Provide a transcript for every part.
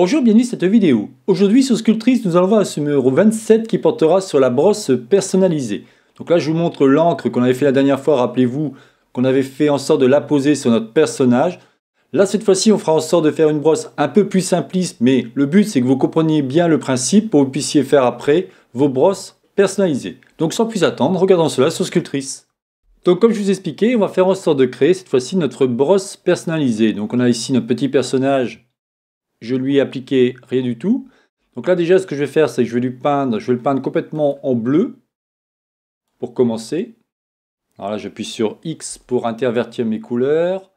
Bonjour, bienvenue dans cette vidéo. Aujourd'hui sur Sculptrice, nous allons voir ce numéro 27 qui portera sur la brosse personnalisée. Donc là, je vous montre l'encre qu'on avait fait la dernière fois, rappelez-vous, qu'on avait fait en sorte de la poser sur notre personnage. Là, cette fois-ci, on fera en sorte de faire une brosse un peu plus simpliste, mais le but, c'est que vous compreniez bien le principe pour que vous puissiez faire après vos brosses personnalisées. Donc sans plus attendre, regardons cela sur Sculptrice. Donc comme je vous expliquais, on va faire en sorte de créer cette fois-ci notre brosse personnalisée. Donc on a ici notre petit personnage je lui ai appliqué rien du tout. Donc là déjà ce que je vais faire c'est que je vais lui peindre, je vais le peindre complètement en bleu pour commencer. Alors là j'appuie sur X pour intervertir mes couleurs.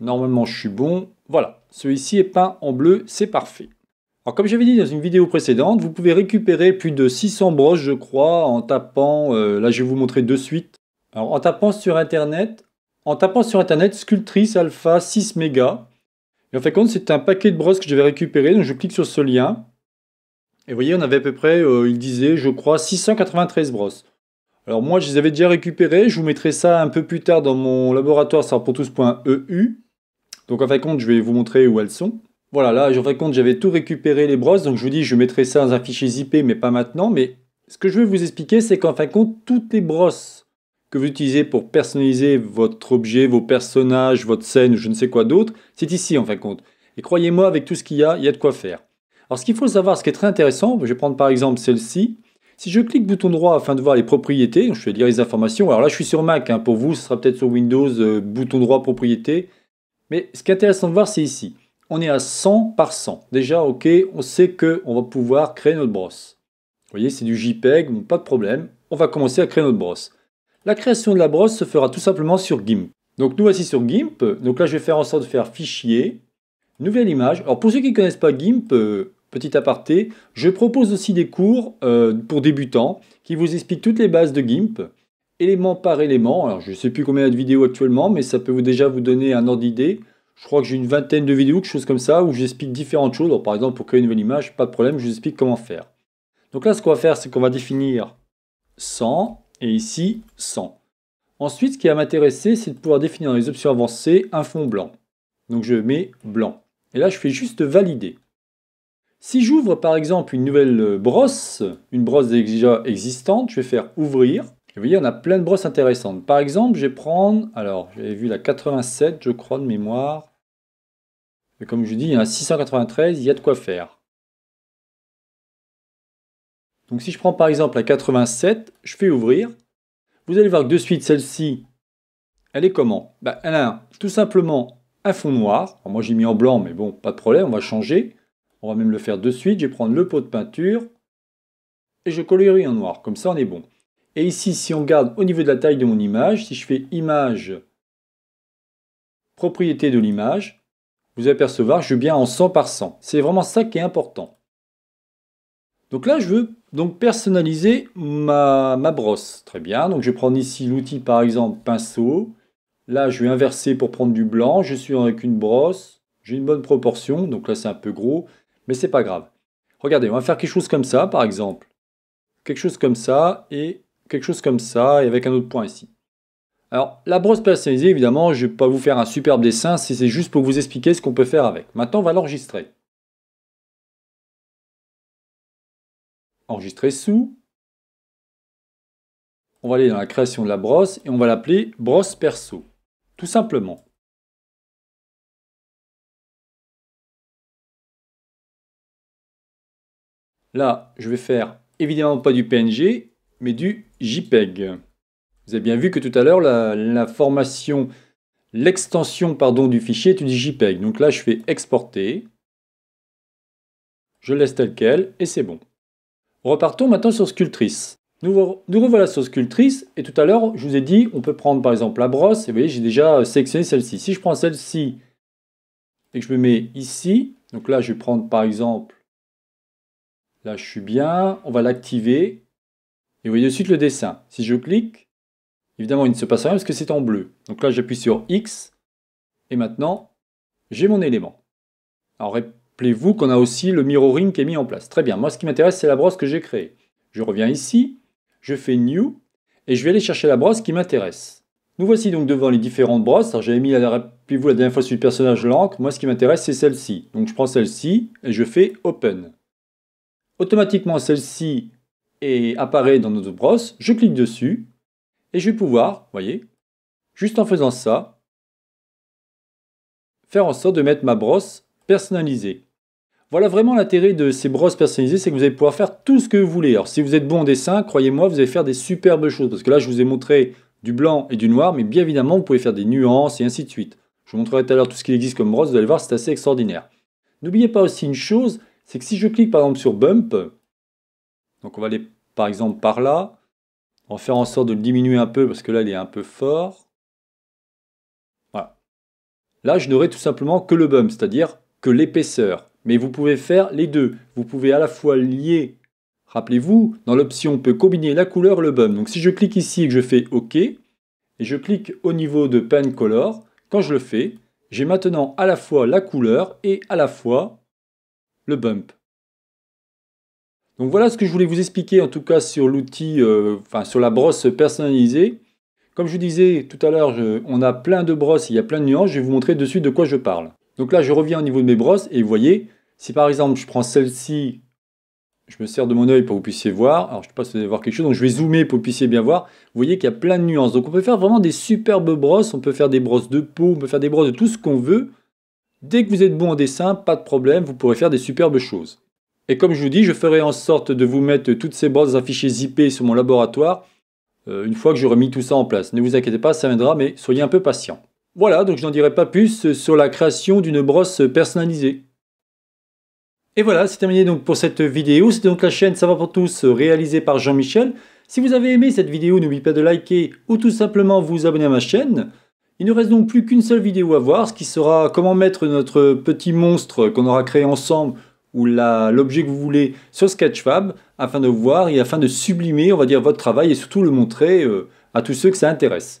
Normalement je suis bon. Voilà, celui-ci est peint en bleu, c'est parfait. Alors comme j'avais dit dans une vidéo précédente, vous pouvez récupérer plus de 600 broches je crois en tapant, euh, là je vais vous montrer de suite. Alors en tapant sur internet, en tapant sur internet Sculptrice Alpha 6 méga et en fin de compte, c'est un paquet de brosses que j'avais récupéré. Donc je clique sur ce lien. Et vous voyez, on avait à peu près, euh, il disait, je crois, 693 brosses. Alors moi, je les avais déjà récupérées. Je vous mettrai ça un peu plus tard dans mon laboratoire EU. E donc en fin de compte, je vais vous montrer où elles sont. Voilà, là, en fin de compte, j'avais tout récupéré les brosses. Donc je vous dis, je mettrai ça dans un fichier zippé, mais pas maintenant. Mais ce que je veux vous expliquer, c'est qu'en fin de compte, toutes les brosses que vous utilisez pour personnaliser votre objet, vos personnages, votre scène, ou je ne sais quoi d'autre, c'est ici en fin de compte. Et croyez-moi, avec tout ce qu'il y a, il y a de quoi faire. Alors ce qu'il faut savoir, ce qui est très intéressant, je vais prendre par exemple celle-ci. Si je clique bouton droit afin de voir les propriétés, je vais lire les informations. Alors là, je suis sur Mac, hein. pour vous, ce sera peut-être sur Windows, euh, bouton droit propriété. Mais ce qui est intéressant de voir, c'est ici. On est à 100 par 100. Déjà, ok, on sait qu'on va pouvoir créer notre brosse. Vous voyez, c'est du JPEG, pas de problème. On va commencer à créer notre brosse. La création de la brosse se fera tout simplement sur GIMP. Donc nous voici sur GIMP. Donc là je vais faire en sorte de faire fichier, nouvelle image. Alors pour ceux qui ne connaissent pas GIMP, euh, petit aparté, je propose aussi des cours euh, pour débutants qui vous expliquent toutes les bases de GIMP, élément par élément. Alors je ne sais plus combien il y a de vidéos actuellement, mais ça peut déjà vous donner un ordre d'idée. Je crois que j'ai une vingtaine de vidéos, quelque chose comme ça, où j'explique différentes choses. par exemple, pour créer une nouvelle image, pas de problème, je vous explique comment faire. Donc là, ce qu'on va faire, c'est qu'on va définir 100 et ici 100. Ensuite, ce qui va m'intéresser, c'est de pouvoir définir dans les options avancées un fond blanc. Donc je mets blanc. Et là, je fais juste valider. Si j'ouvre par exemple une nouvelle brosse, une brosse déjà existante, je vais faire ouvrir. Et vous voyez, on a plein de brosses intéressantes. Par exemple, je vais prendre, alors j'avais vu la 87, je crois, de mémoire. Et comme je dis, il y en a 693, il y a de quoi faire. Donc si je prends par exemple la 87, je fais ouvrir. Vous allez voir que de suite, celle-ci, elle est comment bah, Elle a tout simplement un fond noir. moi, j'ai mis en blanc, mais bon, pas de problème, on va changer. On va même le faire de suite. Je vais prendre le pot de peinture et je colorie en noir. Comme ça, on est bon. Et ici, si on garde au niveau de la taille de mon image, si je fais image, propriété de l'image, vous que je suis bien en 100 par 100. C'est vraiment ça qui est important. Donc là, je veux donc personnaliser ma, brosse. Très bien. Donc je vais prendre ici l'outil par exemple pinceau. Là je vais inverser pour prendre du blanc. Je suis avec une brosse. J'ai une bonne proportion. Donc là c'est un peu gros. Mais c'est pas grave. Regardez, on va faire quelque chose comme ça par exemple. Quelque chose comme ça et quelque chose comme ça et avec un autre point ici. Alors la brosse personnalisée évidemment je ne vais pas vous faire un superbe dessin si c'est juste pour vous expliquer ce qu'on peut faire avec. Maintenant on va l'enregistrer. enregistrer sous. On va aller dans la création de la brosse et on va l'appeler brosse perso, tout simplement. Là, je vais faire évidemment pas du PNG, mais du JPEG. Vous avez bien vu que tout à l'heure, la, formation, l'extension pardon du fichier est du JPEG. Donc là, je fais exporter. Je laisse tel quel et c'est bon. Repartons maintenant sur Sculptris Nous, revoilà sur Sculptris et tout à l'heure, je vous ai dit, on peut prendre par exemple la brosse, et vous voyez, j'ai déjà euh, sélectionné celle-ci. Si je prends celle-ci, et que je me mets ici, donc là, je vais prendre par exemple, là, je suis bien, on va l'activer, et vous voyez de suite le dessin. Si je clique, évidemment, il ne se passe rien parce que c'est en bleu. Donc là, j'appuie sur X, et maintenant, j'ai mon élément. Alors, Rappelez-vous qu'on a aussi le mirroring qui est mis en place. Très bien, moi ce qui m'intéresse c'est la brosse que j'ai créée. Je reviens ici, je fais New, et je vais aller chercher la brosse qui m'intéresse. Nous voici donc devant les différentes brosses. Alors j'avais mis, la, vous la dernière fois sur le personnage l'encre, moi ce qui m'intéresse c'est celle-ci. Donc je prends celle-ci et je fais Open. Automatiquement celle-ci apparaît dans notre brosse, je clique dessus, et je vais pouvoir, vous voyez, juste en faisant ça, faire en sorte de mettre ma brosse personnalisé Voilà vraiment l'intérêt de ces brosses personnalisées, c'est que vous allez pouvoir faire tout ce que vous voulez. Alors si vous êtes bon en dessin, croyez-moi, vous allez faire des superbes choses. Parce que là, je vous ai montré du blanc et du noir, mais bien évidemment, vous pouvez faire des nuances et ainsi de suite. Je vous montrerai tout à l'heure tout ce qu'il existe comme brosse, vous allez voir, c'est assez extraordinaire. N'oubliez pas aussi une chose, c'est que si je clique par exemple sur Bump, donc on va aller par exemple par là, en faire en sorte de le diminuer un peu parce que là il est un peu fort. Voilà. Là je n'aurai tout simplement que le bump, c'est-à-dire l'épaisseur. Mais vous pouvez faire les deux. Vous pouvez à la fois lier, rappelez-vous, dans l'option on peut combiner la couleur le bump. Donc si je clique ici et que je fais OK, et je clique au niveau de Pen Color, quand je le fais, j'ai maintenant à la fois la couleur et à la fois le bump. Donc voilà ce que je voulais vous expliquer en tout cas sur l'outil, euh, enfin sur la brosse personnalisée. Comme je vous disais tout à l'heure, on a plein de brosses, il y a plein de nuances, je vais vous montrer dessus de quoi je parle. Donc là, je reviens au niveau de mes brosses et vous voyez, si par exemple je prends celle-ci, je me sers de mon œil pour que vous puissiez voir. Alors je ne sais pas si vous allez voir quelque chose, donc je vais zoomer pour que vous puissiez bien voir. Vous voyez qu'il y a plein de nuances. Donc on peut faire vraiment des superbes brosses, on peut faire des brosses de peau, on peut faire des brosses de tout ce qu'on veut. Dès que vous êtes bon en dessin, pas de problème, vous pourrez faire des superbes choses. Et comme je vous dis, je ferai en sorte de vous mettre toutes ces brosses affichées zippées sur mon laboratoire euh, une fois que j'aurai mis tout ça en place. Ne vous inquiétez pas, ça viendra, mais soyez un peu patient. Voilà, donc je n'en dirai pas plus sur la création d'une brosse personnalisée. Et voilà, c'est terminé donc pour cette vidéo. C'était donc la chaîne Ça va pour tous réalisée par Jean-Michel. Si vous avez aimé cette vidéo, n'oubliez pas de liker ou tout simplement vous abonner à ma chaîne. Il ne reste donc plus qu'une seule vidéo à voir, ce qui sera comment mettre notre petit monstre qu'on aura créé ensemble ou l'objet que vous voulez sur Sketchfab afin de voir et afin de sublimer, on va dire, votre travail et surtout le montrer euh, à tous ceux que ça intéresse.